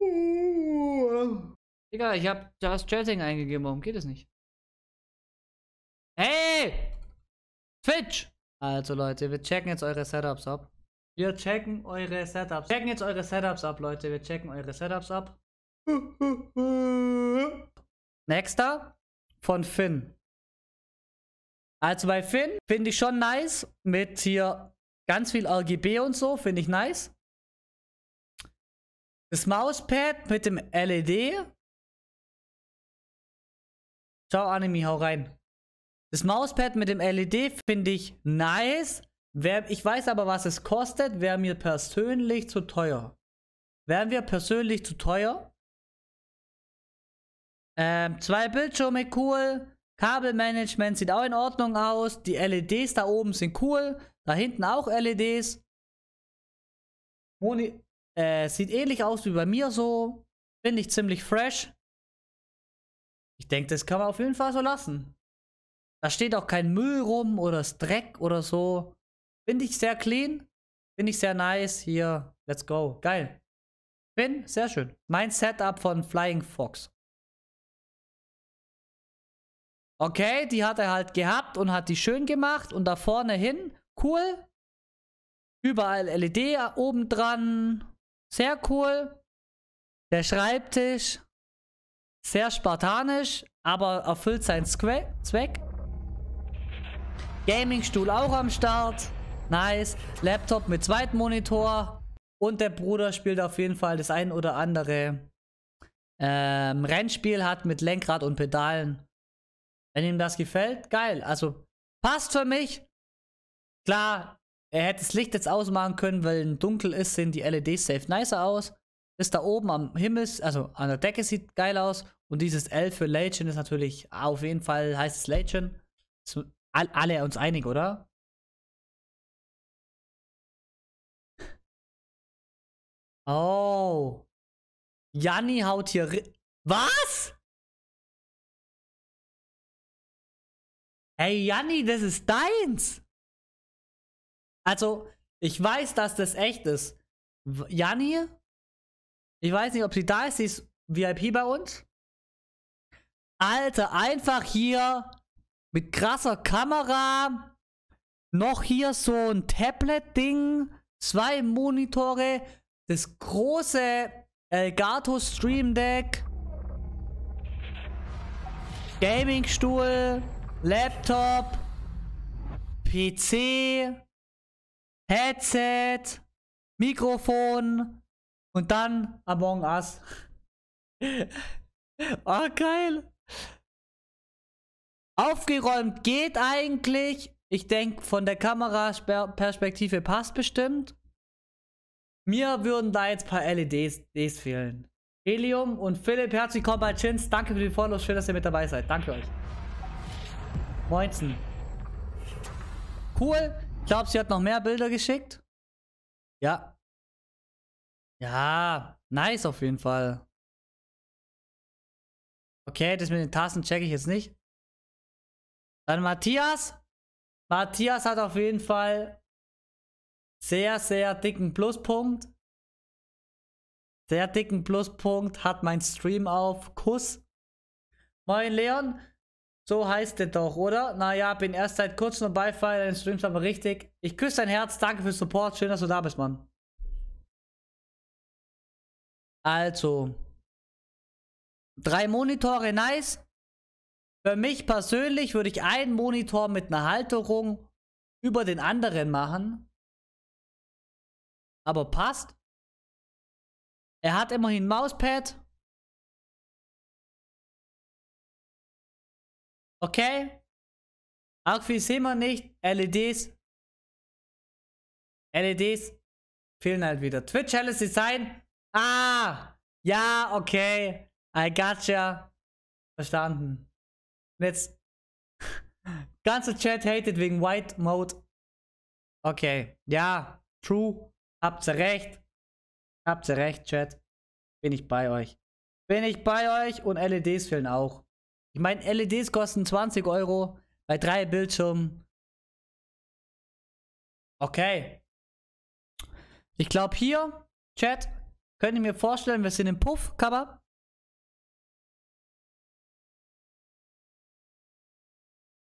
Digga, oh. ich hab Just Chatting eingegeben, warum geht es nicht? Hey! Twitch! Also Leute, wir checken jetzt eure Setups ab. Wir checken eure Setups. Checken jetzt eure Setups ab, Leute. Wir checken eure Setups ab. Nächster von Finn. Also bei Finn finde ich schon nice mit hier ganz viel RGB und so, finde ich nice. Das Mauspad mit dem LED. Ciao Anime, hau rein. Das Mauspad mit dem LED finde ich nice. Wer, ich weiß aber, was es kostet. Wäre mir persönlich zu teuer. Wären wir persönlich zu teuer? Ähm, zwei Bildschirme cool. Kabelmanagement sieht auch in Ordnung aus. Die LEDs da oben sind cool. Da hinten auch LEDs. Moni äh, sieht ähnlich aus wie bei mir so. Finde ich ziemlich fresh. Ich denke, das kann man auf jeden Fall so lassen. Da steht auch kein Müll rum oder Dreck oder so. Finde ich sehr clean. Finde ich sehr nice. Hier, let's go. Geil. Bin sehr schön. Mein Setup von Flying Fox. Okay, die hat er halt gehabt und hat die schön gemacht. Und da vorne hin, cool. Überall LED oben dran. Sehr cool. Der Schreibtisch. Sehr spartanisch, aber erfüllt seinen Zweck. Gamingstuhl auch am Start. Nice. Laptop mit Zweitmonitor. Und der Bruder spielt auf jeden Fall das ein oder andere ähm, Rennspiel hat mit Lenkrad und Pedalen. Wenn ihm das gefällt, geil. Also passt für mich. Klar, er hätte das Licht jetzt ausmachen können, weil es dunkel ist, sehen die LEDs safe nicer aus. Ist da oben am Himmel, also an der Decke sieht geil aus. Und dieses L für Legend ist natürlich auf jeden Fall heißt es Legend. alle uns einig, oder? Oh. Janni haut hier. Was? Hey Janni, das ist deins. Also, ich weiß, dass das echt ist. Janni, ich weiß nicht, ob sie da ist. Sie ist VIP bei uns. Alter, einfach hier mit krasser Kamera. Noch hier so ein Tablet-Ding. Zwei Monitore. Das große Elgato Stream Deck. Gaming-Stuhl. Laptop. PC. Headset, Mikrofon und dann Among Us. oh, geil. Aufgeräumt geht eigentlich. Ich denke, von der Kameraperspektive passt bestimmt. Mir würden da jetzt ein paar LEDs fehlen. Helium und Philipp, herzlich willkommen bei Chins. Danke für die Follows. Schön, dass ihr mit dabei seid. Danke euch. 19. Cool glaube, sie hat noch mehr Bilder geschickt. Ja. Ja, nice auf jeden Fall. Okay, das mit den Tassen checke ich jetzt nicht. Dann Matthias. Matthias hat auf jeden Fall sehr, sehr dicken Pluspunkt. Sehr dicken Pluspunkt hat mein Stream auf Kuss. Moin Leon. So heißt es doch, oder? Naja, bin erst seit kurzem dabei, Beifall, deine Streams aber richtig. Ich küsse dein Herz, danke fürs Support, schön, dass du da bist, Mann. Also. Drei Monitore, nice. Für mich persönlich würde ich einen Monitor mit einer Halterung über den anderen machen. Aber passt. Er hat immerhin ein Mauspad. Okay? Auch viel sehen wir nicht. LEDs. LEDs. Fehlen halt wieder. Twitch, helles Design. Ah! Ja, okay. I gotcha. Verstanden. jetzt. Ganze Chat hated wegen White Mode. Okay. Ja, true. Habt ihr recht. Habt ihr recht, Chat. Bin ich bei euch. Bin ich bei euch und LEDs fehlen auch. Ich meine, LEDs kosten 20 Euro bei drei Bildschirmen. Okay. Ich glaube hier, Chat, könnt ihr mir vorstellen, wir sind im Puff, Cover.